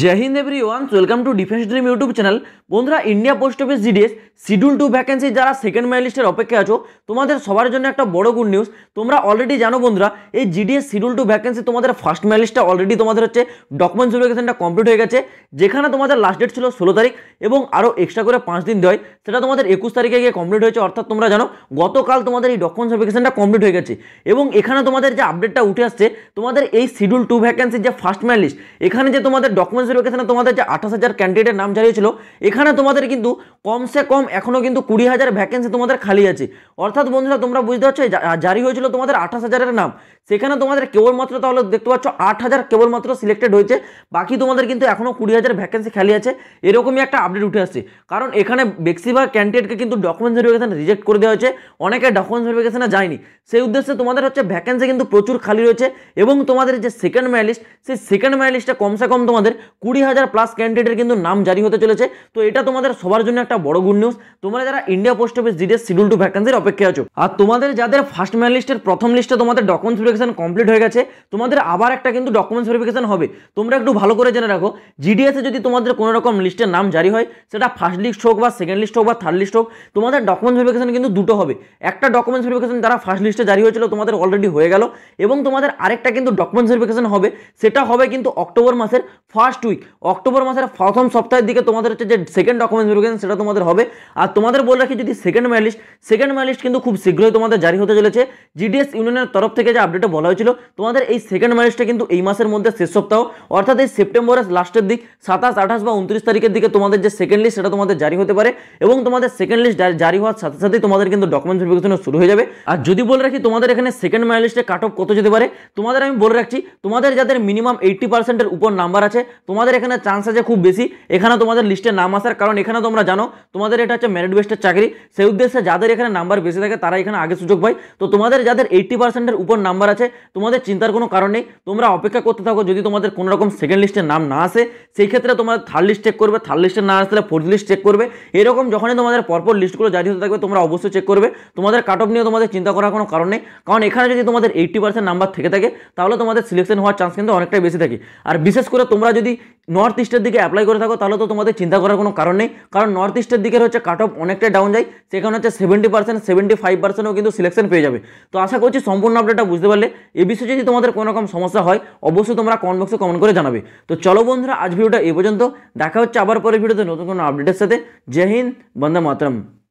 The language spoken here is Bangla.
Joy Hind everyone welcome to Defence Dream YouTube channel বন্ধুরা India post office GDS schedule two vacancy যারা সেকেন্ড মেয়ার লিস্টের অপেক্ষা আছো তোমাদের সবার জন্য একটা বড় গুড নিউজ তোমরা অলরেডি জানো বন্ধুরা এই জিডিএস শিডিউল টু ভ্যাকেন্সি তোমাদের ফার্স্ট মেয়ার অলরেডি তোমাদের হচ্ছে ডকুমেন্টস ভেরিফিকেশনটা কমপ্লিট হয়ে গেছে যেখানে তোমাদের লাস্ট ডেট ছিল ষোলো তারিখ এবং আরও এক্সট্রা করে পাঁচ দিন দেয় সেটা তোমাদের একুশ তারিখে গিয়ে কমপ্লিট হয়েছে অর্থাৎ তোমরা জানো গতকাল তোমাদের এই ডকুমেন্টস ভেরিফিকেশনটা কমপ্লিট হয়ে গেছে এবং এখানে তোমাদের যে আপডেটটা উঠে আসছে তোমাদের এই শিডিউল টু ভ্যাকেন্সির যে ফার্স্ট মেয়ার এখানে যে তোমাদের ডকুমেন্ট ডকুমেন্টস ভেরিফিকেশানে তোমাদের যে আঠাশ হাজার ক্যান্ডিডেট নাম জানিয়েছিল এখানে তোমাদের কিন্তু কমসে কম এখনও কিন্তু কুড়ি হাজার ভ্যাকেন্সি তোমাদের খালি আছে অর্থাৎ বন্ধুরা তোমরা বুঝতে পারছো জারি হয়েছিল তোমাদের আঠাশ হাজারের নাম সেখানে তোমাদের কেবলমাত্র তাহলে দেখতে পাচ্ছ আট হাজার কেবলমাত্র সিলেক্টেড হয়েছে বাকি তোমাদের কিন্তু এখনও কুড়ি হাজার ভ্যাকেন্সি খালি আছে এরকমই একটা আপডেট উঠে আসছে কারণ এখানে বেশিরভাগ ক্যান্ডিডেটকে কিন্তু ডকুমেন্টস ভেরিফিকেশান রিজেক্ট করে দেওয়া হয়েছে অনেকে ডকুমেন্টস ভেরিফিকেশানে যায়নি সেই উদ্দেশ্যে তোমাদের হচ্ছে ভ্যাকেন্সি কিন্তু প্রচুর খালি রয়েছে এবং তোমাদের যে সেকেন্ড মেয়ালিস্ট সেই সেকেন্ড মেয়ালিস্টটা কমসে কম তোমাদের কুড়ি হাজার প্লাস ক্যান্ডিডেটের কিন্তু নাম জারি হতে চলেছে তো এটা তোমাদের সবার জন্য একটা বড় গুড নিউজ তোমরা যারা India post office GDS schedule two ভ্যাকেন্সির অপেক্ষায় আছো আর তোমাদের যাদের ফার্স্ট ম্যান লিস্টের প্রথম লিস্টে তোমাদের ডকুমেন্টস ভেরিফিকেশন কমপ্লিট হয়ে গেছে তোমাদের আবার একটা কিন্তু ডকুমেন্টস ভেরিফিকেশন হবে তোমরা একটু ভালো করে জেনে রাখো জিডিএসে যদি তোমাদের কোনো রকম লিস্টের নাম জারি হয় সেটা ফার্স্ট লিস্ট হোক বা সেকেন্ড লিস্ট হোক বা থার্ড লিস্ট হোক তোমাদের ডকুমেন্টস ভেরিফিকেশন কিন্তু দুটো হবে একটা ডকুমেন্টস ভেরিফিকেশন যারা ফার্স্ট লিস্টে জারি হয়েছিল তোমাদের অলরেডি হয়ে গেল এবং তোমাদের আরেকটা কিন্তু ডকুমেন্টস ভেরিফিকেশন হবে সেটা হবে কিন্তু অক্টোবর মাসের ফার্স্ট ফার্স্ট উইক অক্টোবর মাসের প্রথম সপ্তাহের দিকে তোমাদের হচ্ছে যে সেকেন্ড ডকুমেন্টস বেরোবে সেটা তোমাদের হবে আর তোমাদের বলে রাখি যদি second merit list second merit list কিন্তু খুব শীঘ্রই তোমাদের জারি হতে চলেছে জিডিএস ইউনিয়নের তরফ থেকে যে আপডেটে বলা হয়েছিল তোমাদের এই সেকেন্ড মেয়ার লিস্টটা কিন্তু এই মাসের মধ্যে শেষ সপ্তাহ অর্থাৎ এই সেপ্টেম্বরের লাস্টের দিক সাতাশ আঠাশ বা উনত্রিশ তারিখের দিকে তোমাদের যে সেকেন্ড লিস্ট সেটা তোমাদের জারি হতে পারে এবং তোমাদের সেকেন্ড লিস্ট জারি হওয়ার সাথে সাথেই তোমাদের কিন্তু ডকুমেন্টস ভেরিফিকেশনও শুরু হয়ে যাবে আর যদি বলে রাখি তোমাদের এখানে সেকেন্ড মেয়ার লিস্টে কাট অফ কত যেতে পারে তোমাদের আমি বলে রাখছি তোমাদের যাদের মিনিমাম এইটি পার্সেন্টের উপর নাম্বার আছে তোমাদের এখানে চান্স আছে খুব বেশি এখানে তোমাদের লিস্টে নাম আসার কারণ এখানে তোমরা জানো তোমাদের এটা হচ্ছে মেরিট বেস্টের চাকরি সেই উদ্দেশ্যে যাদের এখানে নাম্বার বেশি থাকে তারা এখানে আগে সুযোগ পায় তো তোমাদের যাদের এইটটি পার্সেন্টের উপর নাম্বার আছে তোমাদের চিন্তার কোনো কারণ নেই তোমরা অপেক্ষা করতে থাকো যদি তোমাদের কোনো রকম সেকেন্ড লিস্টে নাম না আসে সেই ক্ষেত্রে তোমাদের থার্ড লিস্ট চেক করবে থার্ড লিস্টে না আসলে ফোর্থ লিস্ট চেক করবে এরকম যখনই তোমাদের পরপর লিস্টগুলো জারি হতে থাকবে তোমরা অবশ্যই চেক করবে তোমাদের কাট অফ নিয়ে তোমাদের চিন্তা করার কোনো কারণ নেই কারণ এখানে যদি তোমাদের এইটটি পার্সেন্ট নাম্বার থেকে থাকে তাহলে তোমাদের সিলেকশন হওয়ার চান্স কিন্তু অনেকটাই বেশি থাকে আর বিশেষ করে তোমরা যদি নর্থ ইস্টের দিকে অ্যাপ্লাই করে থাকো তাহলে তো তোমাদের চিন্তা করার কোনো কারণ নেই কারণ নর্থ ইস্টের দিকের হচ্ছে কাট অফ অনেকটাই ডাউন যায় সেখানে হচ্ছে সেভেন্টি পার্সেন্ট সেভেন্টি ফাইভ পার্সেন্টও কিন্তু সিলেকশন পেয়ে যাবে তো আশা করছি সম্পূর্ণ আপডেটটা বুঝতে পারলে এ বিষয়ে যদি তোমাদের কোনো রকম সমস্যা হয় অবশ্যই তোমরা কমেন্ট বক্সে কমেন্ট করে জানাবে তো চলো বন্ধুরা আজ ভিডিওটা এ পর্যন্ত দেখা হচ্ছে আবার পরে ভিডিওতে নতুন কোনো আপডেটের সাথে জয় হিন্দ বন্দে মাতরম